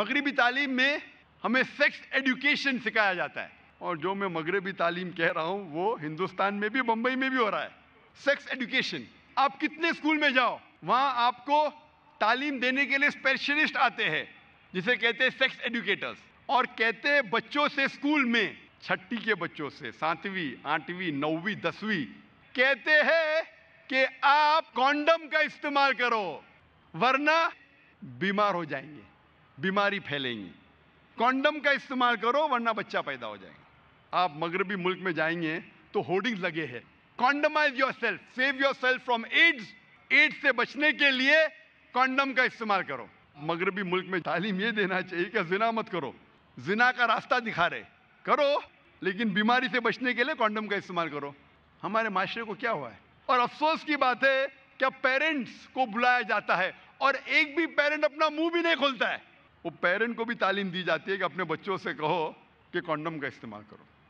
मगरबी तालीम में हमें सेक्स एडुकेशन सिखाया जाता है और जो मैं मगरबी तालीम कह रहा हूँ वो हिंदुस्तान में भी बम्बई में भी हो रहा है सेक्स एडुकेशन आप कितने स्कूल में जाओ वहाँ आपको तालीम देने के लिए स्पेशलिस्ट आते हैं जिसे कहते हैं सेक्स एडुकेटर्स और कहते हैं बच्चों से स्कूल में छठी के बच्चों से सातवीं आठवीं नौवीं दसवीं कहते हैं कि आप कॉन्डम का इस्तेमाल करो वरना बीमार हो जाएंगे बीमारी फैलेंगी कॉन्डम का इस्तेमाल करो वरना बच्चा पैदा हो जाएगा आप मगरबी मुल्क में जाएंगे तो होर्डिंग लगे हैं condomise yourself save yourself from AIDS AIDS से बचने के लिए कॉन्डम का इस्तेमाल करो मगरबी मुल्क में तालीम ये देना चाहिए कि जिना मत करो जिना का रास्ता दिखा रहे करो लेकिन बीमारी से बचने के लिए कॉन्डम का इस्तेमाल करो हमारे माशरे को क्या हुआ है और अफसोस की बात है क्या पेरेंट्स को बुलाया जाता है और एक भी पेरेंट अपना मुंह भी नहीं खोलता है वो पेरेंट को भी तालीम दी जाती है कि अपने बच्चों से कहो कि कॉन्डम का इस्तेमाल करो